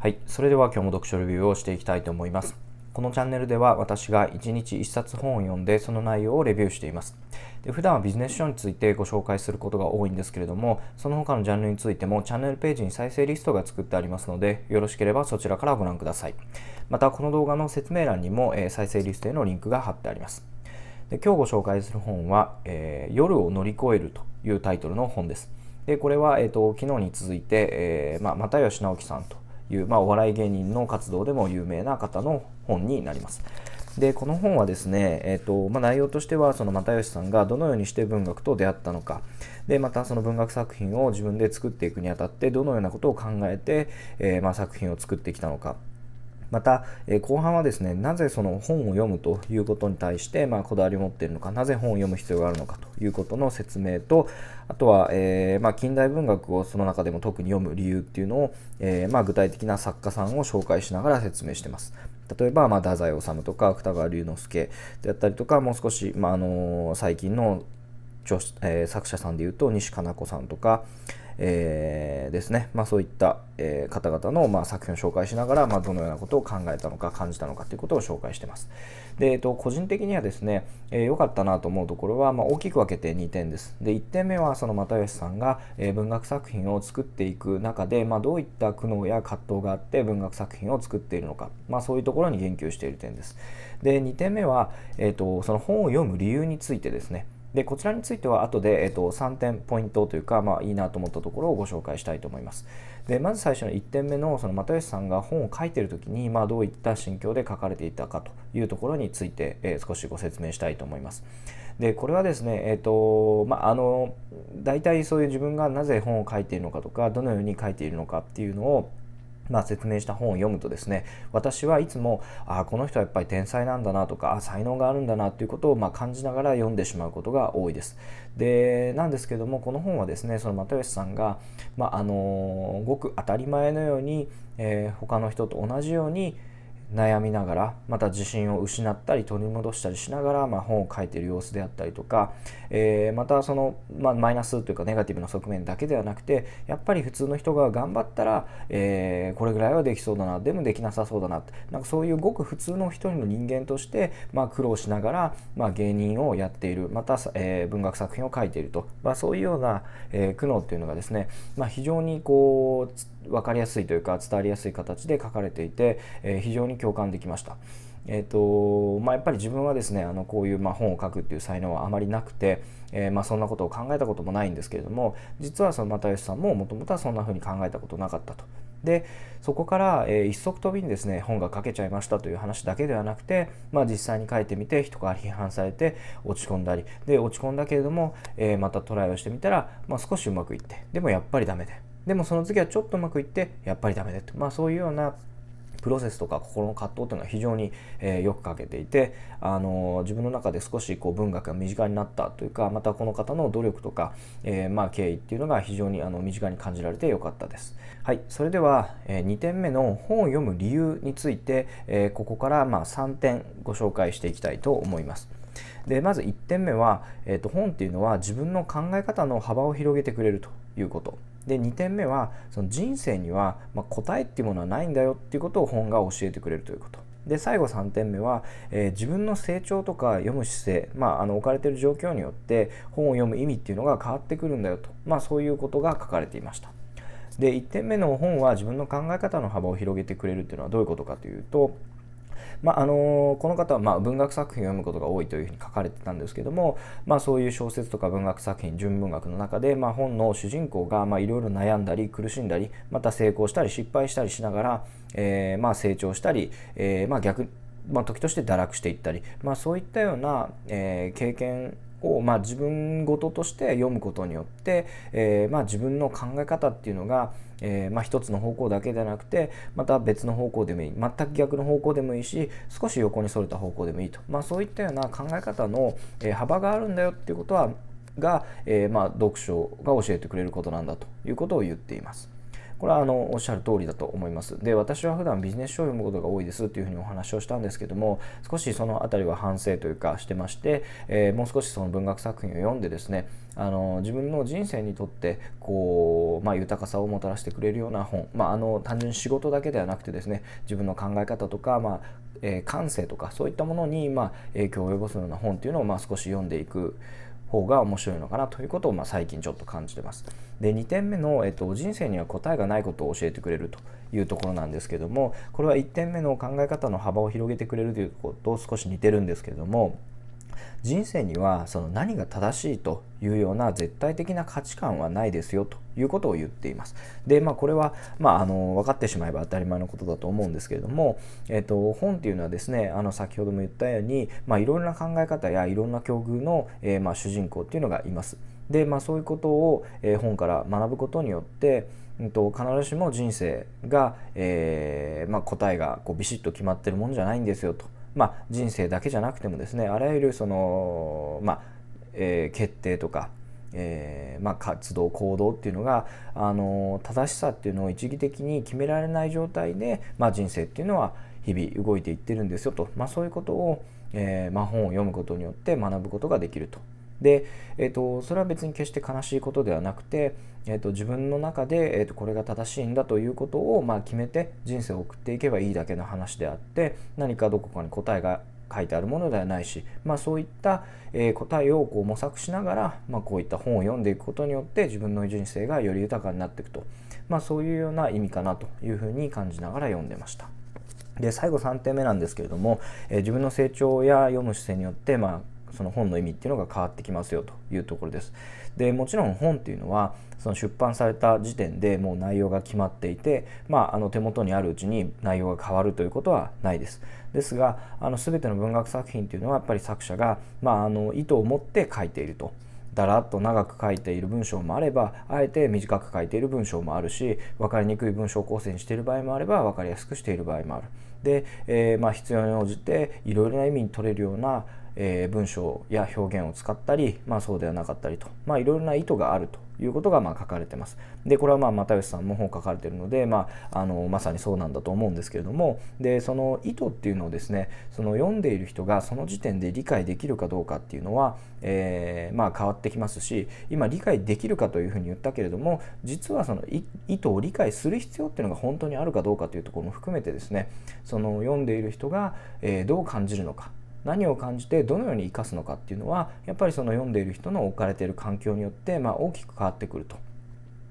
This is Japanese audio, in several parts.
はい、それでは今日も読書レビューをしていきたいと思います。このチャンネルでは私が1日1冊本を読んでその内容をレビューしています。で普段はビジネス書についてご紹介することが多いんですけれどもその他のジャンルについてもチャンネルページに再生リストが作ってありますのでよろしければそちらからご覧くださいまたこの動画の説明欄にも、えー、再生リストへのリンクが貼ってありますで今日ご紹介する本は、えー、夜を乗り越える」というタイトルの本ですでこれは、えーと、昨日に続いて、えーまあ、又吉直樹さんという、まあ、お笑い芸人の活動でも有名な方の本になります。でこの本はですね、えーとまあ、内容としてはその又吉さんがどのようにして文学と出会ったのかでまたその文学作品を自分で作っていくにあたってどのようなことを考えて、えー、まあ、作品を作ってきたのかまた、え後半はですねなぜその本を読むということに対して、まあ、こだわりを持っているのかなぜ本を読む必要があるのかということの説明とあとは、えー、まあ、近代文学をその中でも特に読む理由っていうのを、えー、まあ、具体的な作家さんを紹介しながら説明してます。例えば、まあ、太宰治とか芥川龍之介であったりとかもう少し、まあの最近の、えー、作者さんでいうと西加奈子さんとか、えー、ですね、まあ、そういった、えー、方々の、まあ、作品を紹介しながら、まあ、どのようなことを考えたのか感じたのかということを紹介してます。で、えっと、個人的にはですね、えー、良かったなと思うところは、まあ、大きく分けて2点です。で、1点目はその又吉さんが、えー、文学作品を作っていく中で、まあ、どういった苦悩や葛藤があって文学作品を作っているのか、まあ、そういうところに言及している点です。で、2点目は、えっと、その本を読む理由についてですね。でこちらについては後で、えっと、3点ポイントというか、まあ、いいなと思ったところをご紹介したいと思います。でまず最初の1点目のその又吉さんが本を書いてる時に、まあ、どういった心境で書かれていたかというところについて、えー、少しご説明したいと思います。でこれはですね、えーとまあ、あの大体そういう自分がなぜ本を書いているのかとかどのように書いているのかっていうのをまあ、説明した本を読むとですね私はいつもあこの人はやっぱり天才なんだなとか才能があるんだなということをま感じながら読んでしまうことが多いです。でなんですけどもこの本はですねその又吉さんが、まあ、あのごく当たり前のように、えー、他の人と同じように悩みながらまた自信を失ったり取り戻したりしながら、まあ、本を書いてる様子であったりとか、えー、またその、まあ、マイナスというかネガティブな側面だけではなくてやっぱり普通の人が頑張ったら、えー、これぐらいはできそうだなでもできなさそうだななんかそういうごく普通の一人の人間として、まあ、苦労しながら、まあ、芸人をやっているまた、えー、文学作品を書いていると、まあ、そういうような、えー、苦悩というのがですね、まあ、非常にこう分かりやすいというか伝わりやすい形で書かれていて、えー、非常に共感できました。えーとまあ、やっぱり自分はですねあのこういうま本を書くっていう才能はあまりなくて、えー、まそんなことを考えたこともないんですけれども実はその又吉さんももともとはそんな風に考えたことなかったと。でそこから、えー、一足飛びにですね本が書けちゃいましたという話だけではなくて、まあ、実際に書いてみて人から批判されて落ち込んだりで落ち込んだけれども、えー、またトライをしてみたら、まあ、少しうまくいってでもやっぱりダメででもその次はちょっとうまくいってやっぱりダメでと、まあ、そういうようなプロセスとか心の葛藤というのは非常に、えー、よく書けていて、あの自分の中で少しこう文学が身近になったというかまたこの方の努力とか、えー、まあ、経緯っていうのが非常にあの身近に感じられてよかったです。はい、それでは、え2点目の本を読む理由について、えここからま3点ご紹介していきたいと思います。でまず1点目は、えーと本っていうのは自分の考え方の幅を広げてくれるということで2点目はその人生には、ま答えっていうものはないんだよっていうことを本が教えてくれるということ。で最後3点目は、えー、自分の成長とか読む姿勢、まあ、あの置かれている状況によって本を読む意味っていうのが変わってくるんだよと、まあ、そういうことが書かれていました。で1点目の本は自分の考え方の幅を広げてくれるっていうのはどういうことかというとまあ、あのこの方はま文学作品を読むことが多いというふうに書かれてたんですけども、まあ、そういう小説とか文学作品純文学の中で、ま本の主人公がいろいろ悩んだり苦しんだりまた成功したり失敗したりしながら、えー、ま成長したり、えー、ま逆ま時として堕落していったり、まそういったような、え経験を、まあ、自分事として読むことによって、えー、まあ、自分の考え方っていうのが、えー、まあ、一つの方向だけじゃなくてまた別の方向でもいい全く逆の方向でもいいし少し横にそれた方向でもいいと、まあ、そういったような考え方の、え幅があるんだよっていうことはが、えまあ、読書が教えてくれることなんだということを言っています。これはあのおっしゃる通りだと思います。で、私は普段ビジネス書を読むことが多いですっていうふうにお話をしたんですけども、少しその辺りは反省というかしてまして、えー、もう少しその文学作品を読んでですね、あの自分の人生にとってこう、まあ、豊かさをもたらしてくれるような本、まあ、あの単純に仕事だけではなくてですね自分の考え方とか、まあえー、感性とかそういったものに、まあ、影響を及ぼすような本っていうのを、まあ、少し読んでいく方が面白いのかなということを、まあ、最近ちょっと感じてます。で2点目の、えっと、人生には答えがないことを教えてくれるというところなんですけどもこれは1点目の考え方の幅を広げてくれるということと少し似てるんですけれども。人生にはその何が正しいというような絶対的な価値観はないですよということを言っています。でまあこれは、まあ、あの分かってしまえば当たり前のことだと思うんですけれども、えっと、本っていうのはですねあの先ほども言ったように、まあ、いろいろな考え方やいろんな境遇の、えー、まあ、主人公っていうのがいます。で、まあ、そういうことを、えー、本から学ぶことによって、うん、と必ずしも人生が、えー、まあ、答えがこうビシッと決まってるもんじゃないんですよと。まあ、人生だけじゃなくてもですねあらゆるその、まあえー、決定とか、えー、まあ、活動行動っていうのがあの正しさっていうのを一義的に決められない状態で、まあ、人生っていうのは日々動いていってるんですよと、まそういうことを、えま本を読むことによって学ぶことができるとで、えーと、それは別に決して悲しいことではなくて、えーと、自分の中で、えーと、とこれが正しいんだということを、まあ、決めて人生を送っていけばいいだけの話であって何かどこかに答えが書いてあるものではないし、まあ、そういった、えー、答えをこう模索しながら、まあ、こういった本を読んでいくことによって自分の人生がより豊かになっていくと、まあ、そういうような意味かなというふうに感じながら読んでました。で最後3点目なんですけれども、えー、自分の成長や読む姿勢によって、まあ、その本の意味っていうのが変わってきますよというところです。でもちろん本っていうのはその出版された時点でもう内容が決まっていて、まあ、あの手元にあるうちに内容が変わるということはないです。ですがあの全ての文学作品というのはやっぱり作者が、まあ、あの意図を持って書いていると。だらっと長く書いている文章もあればあえて短く書いている文章もあるし分かりにくい文章構成にしている場合もあれば分かりやすくしている場合もある。で、えー、まあ、必要に応じていろいろな意味に取れるようなえー、文章や表現を使ったり、まあ、そうではなかったりと、まあ、いろいろな意図があるということがま書かれてます。でこれはまあ又吉さんも本書かれてるので、まあ、あのまさにそうなんだと思うんですけれどもでその意図っていうのをですねその読んでいる人がその時点で理解できるかどうかっていうのは、えー、ま変わってきますし今理解できるかというふうに言ったけれども実はその意図を理解する必要っていうのが本当にあるかどうかというところも含めてですねその読んでいる人が、えどう感じるのか何を感じてどのように生かすのかっていうのはやっぱりその読んでいる人の置かれている環境によって、まあ、大きく変わってくると。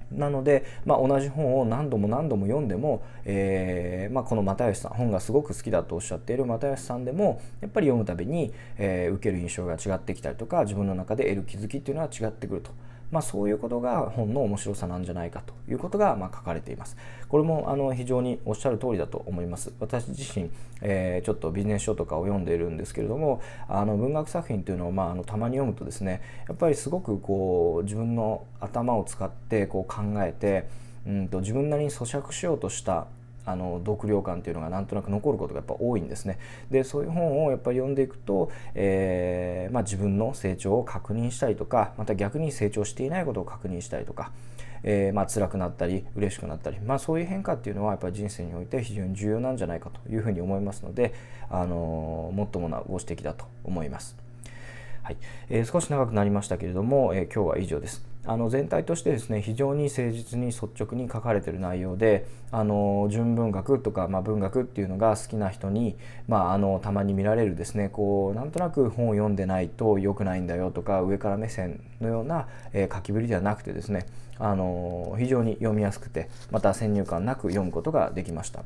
なので、まあ、同じ本を何度も何度も読んでも、えー、まあ、この又吉さん本がすごく好きだとおっしゃっている又吉さんでもやっぱり読むたびに、えー、受ける印象が違ってきたりとか自分の中で得る気づきっていうのは違ってくると。まあ、そういうことが本の面白さなんじゃないかということがまあ書かれています。これもあの非常におっしゃる通りだと思います。私自身、えー、ちょっとビジネス書とかを読んでいるんですけれどもあの文学作品というのを、まあ、あのたまに読むとですねやっぱりすごくこう自分の頭を使ってこう考えてうんと自分なりに咀嚼しようとしたあの読了感というのがなんとなく残ることがやっぱ多いんですね。でそういう本をやっぱり読んでいくと、えー、まあ、自分の成長を確認したりとかまた逆に成長していないことを確認したりとか。えー、まあ辛くなったり嬉しくなったり、まあ、そういう変化っていうのはやっぱり人生において非常に重要なんじゃないかというふうに思いますので、あのー、もっともなご指摘だと思います。はいえー、少し長くなりましたけれども、えー、今日は以上です。あの全体としてですね非常に誠実に率直に書かれてる内容であの純文学とか、まあ、文学っていうのが好きな人に、まあ、あのたまに見られるですねこうなんとなく本を読んでないと良くないんだよとか上から目線のような、えー、書きぶりではなくてですねあの非常に読みやすくてまた先入観なく読むことができました。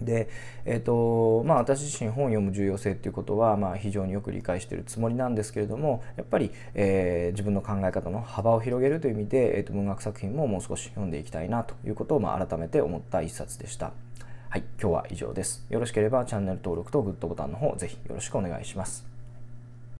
でえーとまあ、私自身本を読む重要性っていうことは、まあ、非常によく理解しているつもりなんですけれどもやっぱり、えー、自分の考え方の幅を広げるという意味で、えーと、文学作品ももう少し読んでいきたいなということを、まあ、改めて思った一冊でした。はい、今日は以上です。よろしければチャンネル登録とグッドボタンの方ぜひよろしくお願いします。